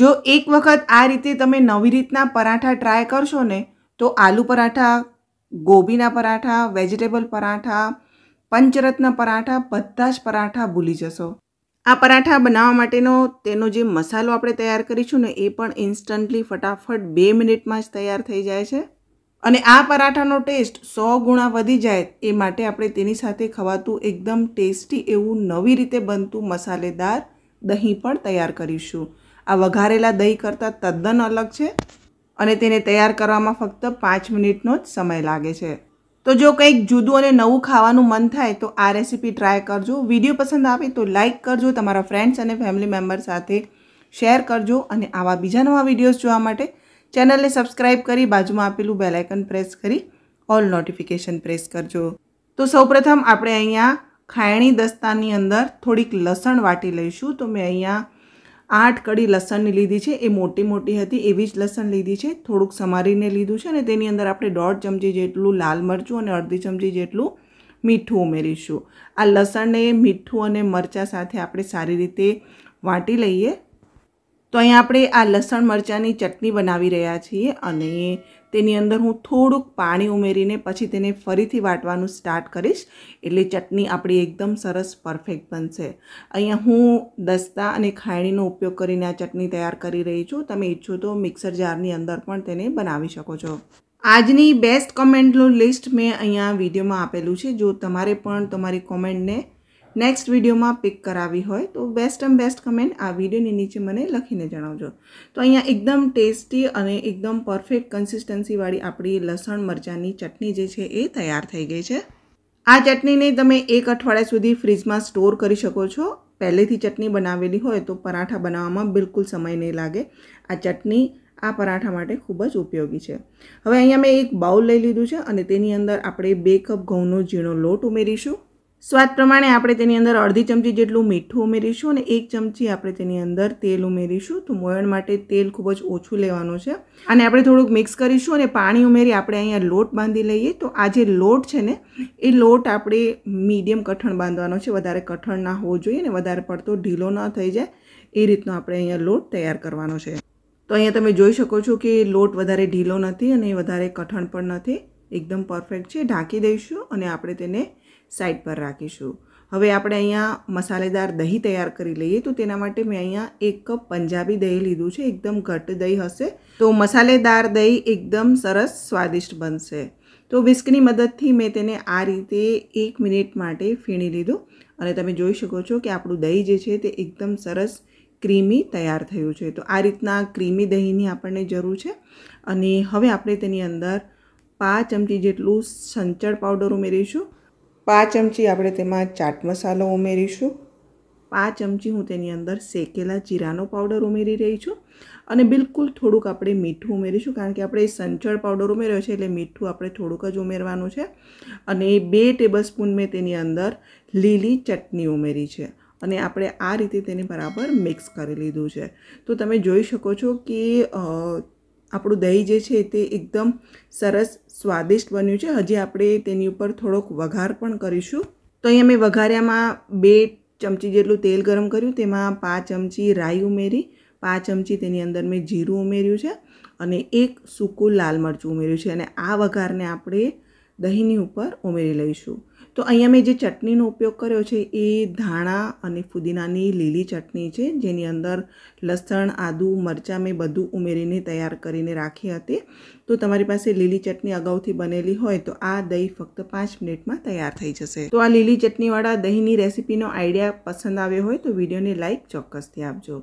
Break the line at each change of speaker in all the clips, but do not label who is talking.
જો એક વખત આ રીતે તમે નવી રીતના પરાઠા ટ્રાય કરશો ને તો આલુ પરાઠા ગોબીના પરાઠા વેજીટેબલ પરાઠા પંચરત્ન પરાઠા બધા જ પરાઠા ભૂલી જશો આ પરાઠા બનાવવા માટેનો તેનો જે મસાલો આપણે તૈયાર કરીશું ને એ પણ ઇન્સ્ટન્ટલી ફટાફટ બે મિનિટમાં જ તૈયાર થઈ જાય છે અને આ પરાઠાનો ટેસ્ટ સો ગુણા વધી જાય એ માટે આપણે તેની સાથે ખવાતું એકદમ ટેસ્ટી એવું નવી રીતે બનતું મસાલેદાર દહીં પણ તૈયાર કરીશું આ વઘારેલા દહીં કરતાં તદ્દન અલગ છે અને તેને તૈયાર કરવામાં ફક્ત 5 મિનિટનો જ સમય લાગે છે તો જો કઈક જુદું અને નવું ખાવાનું મન થાય તો આ રેસિપી ટ્રાય કરજો વિડિયો પસંદ આવે તો લાઈક કરજો તમારા ફ્રેન્ડ્સ અને ફેમિલી મેમ્બર સાથે શેર કરજો અને આવા બીજા નવા વિડિયો જોવા માટે ચેનલને સબસ્ક્રાઇબ કરી બાજુમાં આપેલું બેલ આઇકન પ્રેસ કરી ઓલ નોટિફિકેશન પ્રેસ કરજો તો સૌપ્રથમ આપણે અહીંયા ખાયણી દસ્તાની અંદર થોડીક લસણ વાટી લઈશું તો મેં અહીંયા 8 કડી લસણની લીધી છે એ મોટી મોટી હતી એવી જ લસણ લીધી છે થોડુક સમારીને લીધું છે ને તેની અંદર આપણે 1 ડૉટ ચમચી જેટલું લાલ મરચું અને 1/2 ચમચી જેટલું મીઠું ઉમેરીશું આ લસણ ને મીઠું અને મરચાં સાથે આપણે સારી રીતે વાટી લઈએ તો અહીં આપણે આ લસણ મરચાંની ચટણી બનાવી રહ્યા છીએ અને તેની અંદર હું થોડુંક પાણી ઉમેરીને પછી તેને ફરીથી વાટવાનું સ્ટાર્ટ કરીશ એટલે ચટણી આપણી એકદમ સરસ પરફેક્ટ બનશે અહીંયા હું દસ્તા અને ખાયણીનો ઉપયોગ કરીને આ ચટણી તૈયાર કરી રહી છું તમે ઈચ્છો તો મિક્સર જારની અંદર પણ તેને બનાવી શકો છો આજની બેસ્ટ કોમેન્ટનું લિસ્ટ મેં અહીંયા વિડીયોમાં આપેલું છે જો તમારે પણ તમારી કોમેન્ટને નેક્સ્ટ વિડિયોમાં પિક કરાવી હોય તો બેસ્ટ અને બેસ્ટ કમેન્ટ આ વિડિયોની નીચે મને લખીને જણાવજો તો અહીંયા એકદમ ટેસ્ટી અને એકદમ પરફેક્ટ કન્સિસ્ટન્સી વાળી આપણી લસણ મરચાની ચટણી જે છે એ તૈયાર થઈ ગઈ છે આ ચટણીને તમે 1 અઠવાડિયા સુધી ફ્રિજમાં સ્ટોર કરી શકો છો પહેલેથી ચટણી બનાવેલી હોય તો पराठा બનાવવામાં બિલકુલ સમય નહીં લાગે આ ચટણી આ पराठा માટે ખૂબ જ ઉપયોગી છે હવે અહીંયા મેં એક બાઉલ લઈ લીધો છે અને તેની અંદર આપણે 2 કપ ઘઉંનો જીણો લોટ ઉમેરીશું સ્વાદ પ્રમાણે આપણે તેની અંદર અડધી ચમચી જેટલું મીઠું ઉમેરીશું અને એક ચમચી આપણે તેની અંદર તેલ ઉમેરીશું તો મોયણ માટે તેલ ખૂબ જ ઓછું લેવાનું છે અને આપણે થોડુંક મિક્સ કરીશું અને પાણી ઉમેરી આપણે અહીંયા લોટ બાંધી લઈએ તો આ જે લોટ છે ને એ લોટ આપણે મીડિયમ કઠણ બાંધવાનો છે વધારે કઠણ ના હોવો જોઈએ અને વધારે પડતો ઢીલો ન થઈ જાય એ રીતનો આપણે અહીંયા લોટ તૈયાર કરવાનો છે તો અહીંયા તમે જોઈ શકો છો કે લોટ વધારે ઢીલો નથી અને વધારે કઠણ પણ નથી એકદમ પરફેક્ટ છે ઢાંકી દઈશું અને આપણે તેને સાઈડ પર રાખીશું હવે આપણે અહીંયા મસાલેદાર દહીં તૈયાર કરી લઈએ તો તેના માટે મેં અહીંયા એક કપ પંજાબી દહીં લીધું છે એકદમ ઘટ્ટ દહીં હશે તો મસાલેદાર દહીં એકદમ સરસ સ્વાદિષ્ટ બનશે તો વિસ્કની મદદથી મેં તેને આ રીતે એક મિનિટ માટે ફીણી લીધું અને તમે જોઈ શકો છો કે આપણું દહીં જે છે તે એકદમ સરસ ક્રીમી તૈયાર થયું છે તો આ રીતના ક્રીમી દહીંની આપણને જરૂર છે અને હવે આપણે તેની અંદર પાંચ ચમચી જેટલું સંચળ પાવડર ઉમેરીશું પાંચ ચમચી આપણે તેમાં ચાટ મસાલો ઉમેરીશું પાંચ ચમચી હું તેની અંદર શેકેલા જીરાનો પાવડર ઉમેરી રહી છું અને બિલકુલ થોડુંક આપણે મીઠું ઉમેરીશું કારણ કે આપણે સંચળ પાવડર ઉમેર્યો છે એટલે મીઠું આપણે થોડુંક જ ઉમેરવાનું છે અને એ બે ટેબલ સ્પૂન મેં તેની અંદર લીલી ચટણી ઉમેરી છે અને આપણે આ રીતે તેને બરાબર મિક્સ કરી લીધું છે તો તમે જોઈ શકો છો કે આપણું દહીં જે છે તે એકદમ સરસ સ્વાદિષ્ટ બન્યું છે હજી આપણે તેની ઉપર થોડોક વઘાર પણ કરીશું તો અહીંયા મેં વઘાર્યામાં બે ચમચી જેટલું તેલ ગરમ કર્યું તેમાં પાંચ ચમચી રાઈ ઉમેરી પાંચ ચમચી તેની અંદર મેં જીરું ઉમેર્યું છે અને એક સૂકું લાલ મરચું ઉમેર્યું છે અને આ વઘારને આપણે દહીંની ઉપર ઉમેરી લઈશું તો અહીંયા મેં જે ચટણીનો ઉપયોગ કર્યો છે એ ધાણા અને ફુદીનાની લીલી ચટણી છે જેની અંદર લસણ આદું મરચાં મેં બધું ઉમેરીને તૈયાર કરીને રાખી હતી તો તમારી પાસે લીલી ચટણી અગાઉથી બનેલી હોય તો આ દહીં ફક્ત પાંચ મિનિટમાં તૈયાર થઈ જશે તો આ લીલી ચટણીવાળા દહીંની રેસીપીનો આઈડિયા પસંદ આવ્યો હોય તો વિડીયોને લાઇક ચોક્કસથી આપજો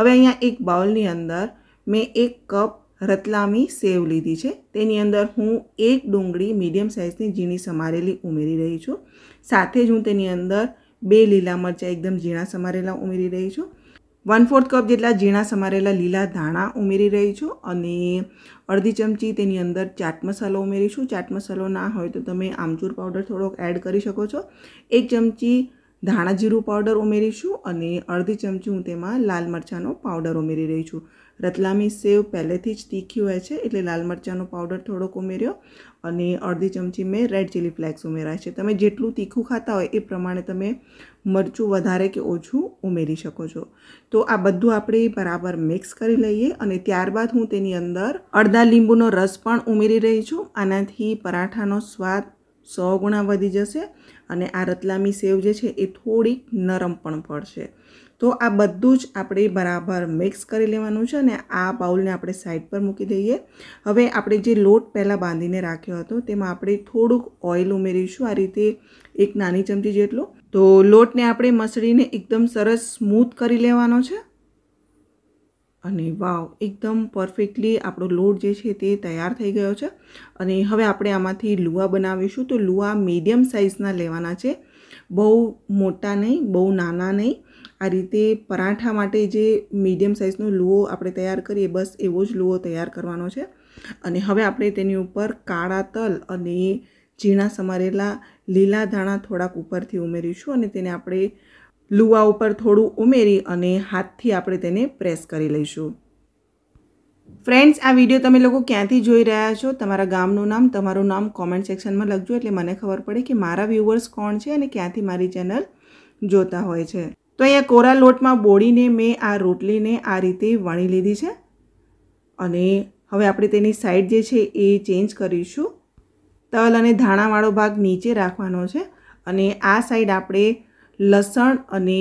હવે અહીંયા એક બાઉલની અંદર મેં એક કપ રતલામી સેવ લીધી છે તેની અંદર હું એક ડુંગળી મીડિયમ સાઇઝની ઝીણી સમારેલી ઉમેરી રહી છું સાથે જ હું તેની અંદર બે લીલા મરચાં એકદમ ઝીણા સમારેલા ઉમેરી રહી છું વન ફોર્થ કપ જેટલા ઝીણા સમારેલા લીલા ધાણા ઉમેરી રહી છું અને અડધી ચમચી તેની અંદર ચાટ મસાલો ઉમેરીશું ચાટ મસાલો ના હોય તો તમે આમચૂર પાવડર થોડોક એડ કરી શકો છો એક ચમચી ધાણા જીરું પાવડર ઉમેરીશું અને અડધી ચમચી હું તેમાં લાલ મરચાંનો પાવડર ઉમેરી રહી છું રતલામી સેવ પહેલેથી જ તીખી હોય છે એટલે લાલ મરચાંનો પાવડર થોડોક ઉમેર્યો અને અડધી ચમચી મેં રેડ ચીલી ફ્લેક્સ ઉમેરાય છે તમે જેટલું તીખું ખાતા હોય એ પ્રમાણે તમે મરચું વધારે કે ઓછું ઉમેરી શકો છો તો આ બધું આપણે બરાબર મિક્સ કરી લઈએ અને ત્યારબાદ હું તેની અંદર અડધા લીંબુનો રસ પણ ઉમેરી રહી છું આનાથી પરાઠાનો સ્વાદ સો ગુણા વધી જશે અને આ રતલામી સેવ જે છે એ થોડીક નરમ પણ પડશે તો આ બધું જ આપણે બરાબર મિક્સ કરી લેવાનું છે અને આ બાઉલને આપણે સાઈડ પર મૂકી દઈએ હવે આપણે જે લોટ પહેલાં બાંધીને રાખ્યો હતો તેમાં આપણે થોડુંક ઓઇલ ઉમેરીશું આ રીતે એક નાની ચમચી જેટલો તો લોટને આપણે મસળીને એકદમ સરસ સ્મૂથ કરી લેવાનો છે અને વાહ एकदम परफेक्टली આપણો લોટ જે છે તે તૈયાર થઈ ગયો છે અને હવે આપણે આમાંથી લુવા બનાવશું તો લુઆ મિડિયમ સાઈઝના લેવાના છે બહુ મોટા નહીં બહુ નાના નહીં આ રીતે पराठा માટે જે મિડિયમ સાઈઝનો લુવો આપણે તૈયાર કરીએ બસ એવો જ લુવો તૈયાર કરવાનો છે અને હવે આપણે તેની ઉપર કાળા તલ અને જીણા સમારેલા લીલા ધાણા થોડાક ઉપરથી ઉમેરીશું અને તેને આપણે લુવા ઉપર થોડું ઉમેરી અને હાથથી આપણે તેને પ્રેસ કરી લઈશું ફ્રેન્ડ્સ આ વિડીયો તમે લોકો ક્યાંથી જોઈ રહ્યા છો તમારા ગામનું નામ તમારું નામ કોમેન્ટ સેક્શનમાં લખજો એટલે મને ખબર પડે કે મારા વ્યૂવર્સ કોણ છે અને ક્યાંથી મારી ચેનલ જોતા હોય છે તો અહીંયા કોરા લોટમાં બોળીને મેં આ રોટલીને આ રીતે વણી લીધી છે અને હવે આપણે તેની સાઈડ જે છે એ ચેન્જ કરીશું તલ અને ધાણાવાળો ભાગ નીચે રાખવાનો છે અને આ સાઈડ આપણે લસણ અને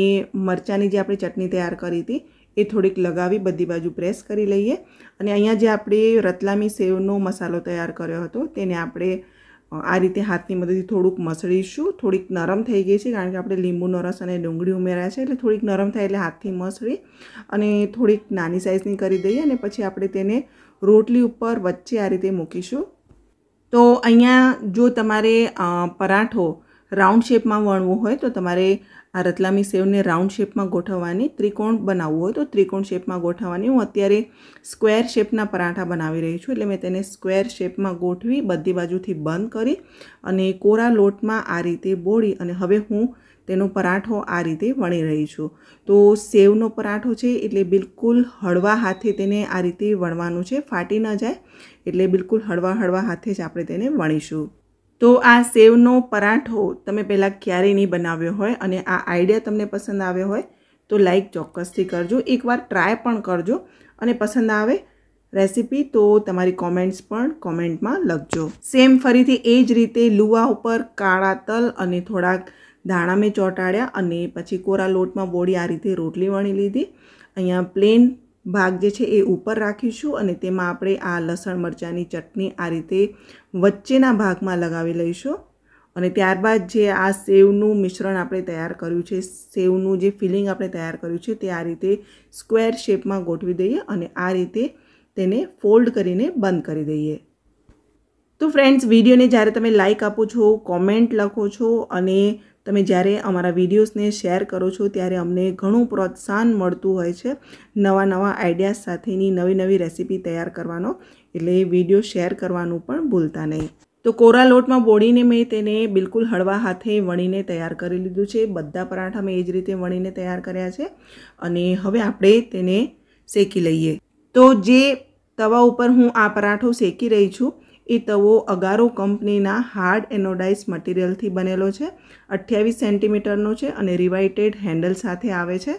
મરચાંની જે આપણે ચટણી તૈયાર કરી હતી એ થોડીક લગાવી બધી બાજુ પ્રેસ કરી લઈએ અને અહીંયા જે આપણે રતલામી સેવનો મસાલો તૈયાર કર્યો હતો તેને આપણે આ રીતે હાથની મદદથી થોડુંક મસળીશું થોડીક નરમ થઈ ગઈ છે કારણ કે આપણે લીંબુનો રસ અને ડુંગળી ઉમેર્યા છે એટલે થોડીક નરમ થાય એટલે હાથથી મસળી અને થોડીક નાની સાઇઝની કરી દઈએ અને પછી આપણે તેને રોટલી ઉપર વચ્ચે આ રીતે મૂકીશું તો અહીંયા જો તમારે પરાઠો રાઉન્ડ શેપમાં વણવું હોય તો તમારે આ રતલામી સેવને રાઉન્ડ શેપમાં ગોઠવવાની ત્રિકોણ બનાવવું હોય તો ત્રિકોણ શેપમાં ગોઠવવાની હું અત્યારે સ્ક્વેર શેપના પરાઠા બનાવી રહી છું એટલે મેં તેને સ્ક્વેર શેપમાં ગોઠવી બધી બાજુથી બંધ કરી અને કોરા લોટમાં આ રીતે બોળી અને હવે હું તેનો પરાઠો આ રીતે વણી રહી છું તો સેવનો પરાઠો છે એટલે બિલકુલ હળવા હાથે તેને આ રીતે વણવાનું છે ફાટી ન જાય એટલે બિલકુલ હળવા હળવા હાથે જ આપણે તેને વણીશું તો આ સેવનો પરાઠો તમે પહેલાં ક્યારેય નહીં બનાવ્યો હોય અને આ આઈડિયા તમને પસંદ આવ્યો હોય તો લાઈક ચોક્કસથી કરજો એકવાર ટ્રાય પણ કરજો અને પસંદ આવે રેસીપી તો તમારી કોમેન્ટ્સ પણ કોમેન્ટમાં લખજો સેમ ફરીથી એ જ રીતે લુવા ઉપર કાળા તલ અને થોડાક દાણા મેં ચોંટાડ્યા અને પછી કોરા લોટમાં બોડી આ રીતે રોટલી વણી લીધી અહીંયા પ્લેન ભાગ જે છે એ ઉપર રાખીશું અને તેમાં આપણે આ લસણ મરચાંની ચટણી આ રીતે વચ્ચેના ભાગમાં લગાવી લઈશું અને ત્યારબાદ જે આ સેવનું મિશ્રણ આપણે તૈયાર કર્યું છે સેવનું જે ફિલિંગ આપણે તૈયાર કર્યું છે તે આ રીતે સ્ક્વેર શેપમાં ગોઠવી દઈએ અને આ રીતે તેને ફોલ્ડ કરીને બંધ કરી દઈએ તો ફ્રેન્ડ્સ વિડીયોને જ્યારે તમે લાઇક આપો છો કોમેન્ટ લખો છો અને તમે જ્યારે અમારા વિડીયોઝને શેર કરો છો ત્યારે અમને ઘણું પ્રોત્સાહન મળતું હોય છે નવા નવા આઈડિયાઝ સાથેની નવી નવી રેસીપી તૈયાર કરવાનો એટલે વિડીયો શેર કરવાનું પણ ભૂલતા નહીં તો કોરા લોટમાં બોળીને મેં તેને બિલકુલ હળવા હાથે વણીને તૈયાર કરી લીધું છે બધા પરાઠા મેં એ જ રીતે વણીને તૈયાર કર્યા છે અને હવે આપણે તેને શેકી લઈએ તો જે તવા ઉપર હું આ પરાઠો શેકી રહી છું એ તવો અગારો કંપનીના હાર્ડ એનોડાઇઝ મટીરિયલથી બનેલો છે અઠ્યાવીસ સેન્ટીમીટરનો છે અને રિવાઇટેડ હેન્ડલ સાથે આવે છે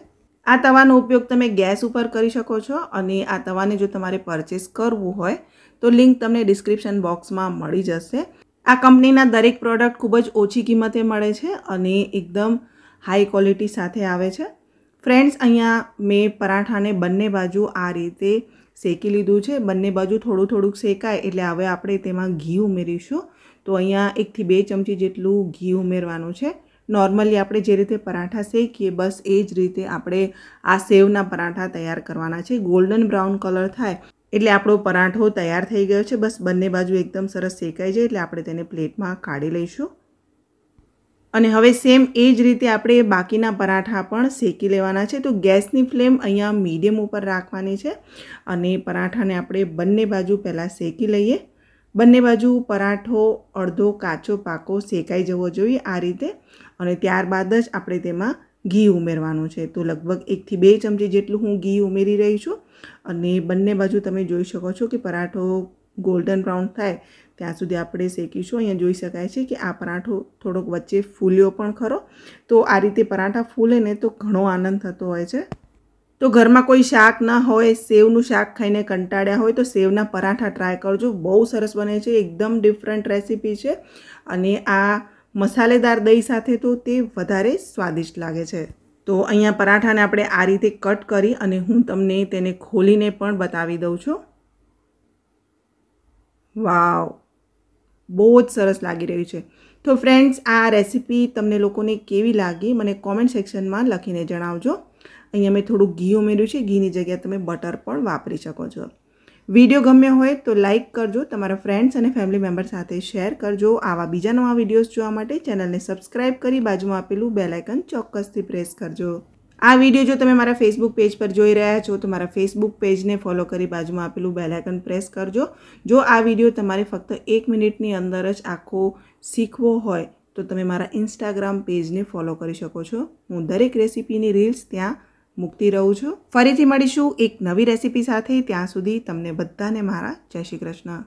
આ તવાનો ઉપયોગ તમે ગેસ ઉપર કરી શકો છો અને આ તવાને જો તમારે પરચેસ કરવું હોય તો લિંક તમને ડિસ્ક્રિપ્શન બોક્સમાં મળી જશે આ કંપનીના દરેક પ્રોડક્ટ ખૂબ જ ઓછી કિંમતે મળે છે અને એકદમ હાઈ ક્વોલિટી સાથે આવે છે ફ્રેન્ડ્સ અહીંયા મેં પરાઠાને બંને બાજુ આ રીતે શેકી લીધું છે બંને બાજુ થોડું થોડુંક શેકાય એટલે હવે આપણે તેમાં ઘી ઉમેરીશું તો અહીંયા એકથી બે ચમચી જેટલું ઘી ઉમેરવાનું છે નોર્મલી આપણે જે રીતે પરાઠા શેકીએ બસ એ જ રીતે આપણે આ સેવના પરાઠા તૈયાર કરવાના છે ગોલ્ડન બ્રાઉન કલર થાય એટલે આપણો પરાઠો તૈયાર થઈ ગયો છે બસ બંને બાજુ એકદમ સરસ શેકાઈ જાય એટલે આપણે તેને પ્લેટમાં કાઢી લઈશું અને હવે સેમ એ જ રીતે આપણે બાકીના પરાઠા પણ શેકી લેવાના છે તો ગેસની ફ્લેમ અહીંયા મીડિયમ ઉપર રાખવાની છે અને પરાઠાને આપણે બંને બાજુ પહેલાં શેકી લઈએ બંને બાજુ પરાઠો અડધો કાચો પાકો શેકાઈ જવો જોઈએ આ રીતે અને ત્યારબાદ જ આપણે તેમાં ઘી ઉમેરવાનું છે તો લગભગ એકથી બે ચમચી જેટલું હું ઘી ઉમેરી રહી છું અને બંને બાજુ તમે જોઈ શકો છો કે પરાઠો ગોલ્ડન બ્રાઉન થાય ત્યાં સુધી આપણે શેકીશું અહીંયા જોઈ શકાય છે કે આ પરાઠો થોડોક વચ્ચે ફૂલ્યો પણ ખરો તો આ રીતે પરાઠા ફૂલે ને તો ઘણો આનંદ થતો હોય છે તો ઘરમાં કોઈ શાક ના હોય સેવનું શાક ખાઈને કંટાળ્યા હોય તો સેવના પરાઠા ટ્રાય કરજો બહુ સરસ બને છે એકદમ ડિફરન્ટ રેસીપી છે અને આ મસાલેદાર દહીં સાથે તો તે વધારે સ્વાદિષ્ટ લાગે છે તો અહીંયા પરાઠાને આપણે આ રીતે કટ કરી અને હું તમને તેને ખોલીને પણ બતાવી દઉં છું વાવ બહુ જ સરસ લાગી રહ્યું છે તો ફ્રેન્ડ્સ આ રેસીપી તમને લોકોને કેવી લાગી મને કોમેન્ટ સેક્શનમાં લખીને જણાવજો અહીંયા મેં થોડું ઘી ઉમેર્યું છે ઘીની જગ્યાએ તમે બટર પણ વાપરી શકો છો વિડીયો ગમ્યો હોય તો લાઇક કરજો તમારા ફ્રેન્ડ્સ અને ફેમિલી મેમ્બર સાથે શેર કરજો આવા બીજા નવા વિડીયોઝ જોવા માટે ચેનલને સબસ્ક્રાઇબ કરી બાજુમાં આપેલું બેલાઇકન ચોક્કસથી પ્રેસ કરજો આ વિડીયો જો તમે મારા ફેસબુક પેજ પર જોઈ રહ્યા છો તો મારા ફેસબુક પેજને ફોલો કરી બાજુમાં આપેલું બેલાઇકન પ્રેસ કરજો જો આ વિડીયો તમારે ફક્ત એક મિનિટની અંદર જ આખો શીખવો હોય તો તમે મારા ઇન્સ્ટાગ્રામ પેજને ફોલો કરી શકો છો હું દરેક રેસીપીની રીલ્સ ત્યાં મૂકતી રહું છું ફરીથી મળીશું એક નવી રેસીપી સાથે ત્યાં સુધી તમને બધાને મારા જય શ્રી કૃષ્ણ